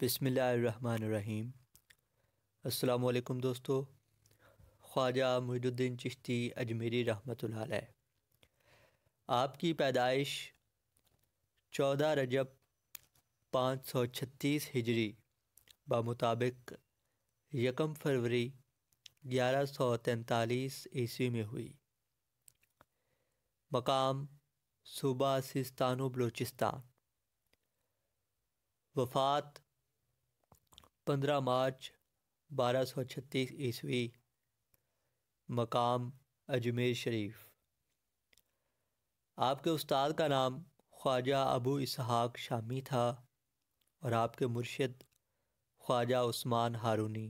बसमीम् अल्लाम दोस्तों ख्वाजा मुहिद्दीन चिश्ती अजमेरी रहमतुल्लाह आपकी पैदाइश चौदह रजब पाँच सौ छत्तीस हिजरी बमुताबिक यकम फरवरी ग्यारह सौ तैंतालीस ईस्वी में हुई मकाम सूबा सिस्तान बलूचिस्तान वफात पंद्रह मार्च बारह सौ छत्तीस ईस्वी मकाम अजमेर शरीफ आपके उस्ताद का नाम ख्वाजा अबू इसहाक शामी था और आपके मुर्शद ख्वाजा उस्मान हारूनी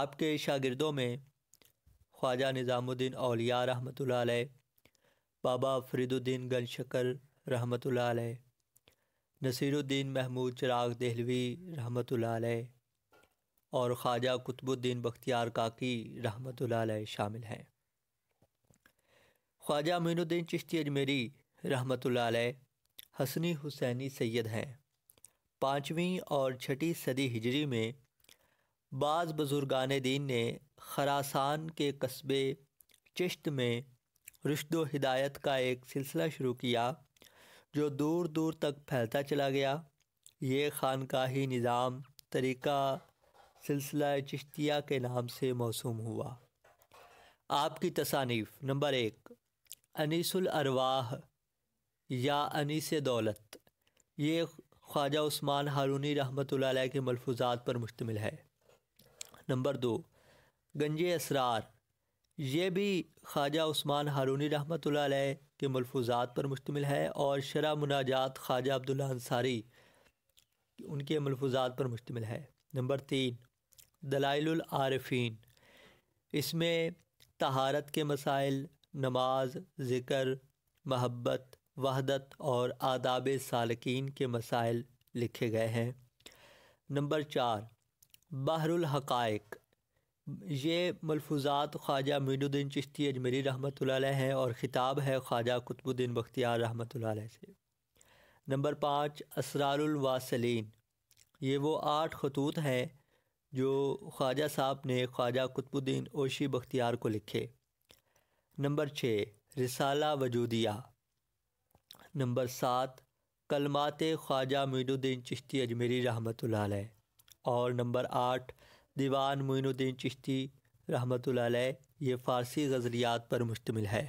आपके शागिर्दों में ख्वाजा निज़ामुद्दीन अलिया रहमत बाबा फरीदुद्दीन गनशकर रहमत नसीरुद्दीन महमूद चिराग दहलवी रहमत और ख्वाजा कुतुबुद्दीन बख्तियार काकी रहमत शामिल हैं ख्वाजा अमीनुद्दीन चिश्ती अजमेरी रहमत हसनी हुसैनी सैयद हैं पाँचवीं और छठी सदी हिजरी में बाज़ बुजुर्गान दीन ने खरासान के कस्बे चिश्त में रुशद हिदायत का एक सिलसिला शुरू किया जो दूर दूर तक फैलता चला गया ये खानकाही निज़ाम तरीक़ा सिलसिला चश्तिया के नाम से मौसम हुआ आपकी तसानीफ़ नंबर एक अनीसुल अरवाह या अनीस दौलत ये ख्वाजा उस्मान हारूनी रहमत के मलफूजात पर मुश्तमिल है नंबर दो गंजे असरार ये भी ख्वाजा उस्मान हारूनी रहमत के मलफूजात पर मुश्तमिल है और शरा मुनाजात ख्वाजा अब्दुल्ला अंसारी उनके मलफूजात पर मुश्तमिल है नंबर तीन दलाइलआरफ़ीन इसमें तहारत के मसाइल नमाज ज़िक्र महब्बत वहदत और आदाब सालकिन के मसाइल लिखे गए हैं नंबर चार बहरुल हकाइक ये मलफूजात ख्वाजा मीनुद्दीन चिश्ती अजमेरी रहमत हैं और ख़िताब है ख्वाजा कुतुबुद्दीन बख्तियार रहमत से नंबर पाँच असरारवासलिन ये वो आठ खतूत हैं जो ख्वाजा साहब ने ख्वाजा कुतुबुद्दीन ओशी बख्तियार को लिखे नंबर छः रिसाला वजूदिया नंबर सात कलमात ख्वाजा मीनुद्दीन चिश्ती अजमेरी रहमत और नंबर आठ दीवान मोइनुद्दीन चिश्ती रहमत ये फ़ारसी गज़लियात पर मुश्तमिल है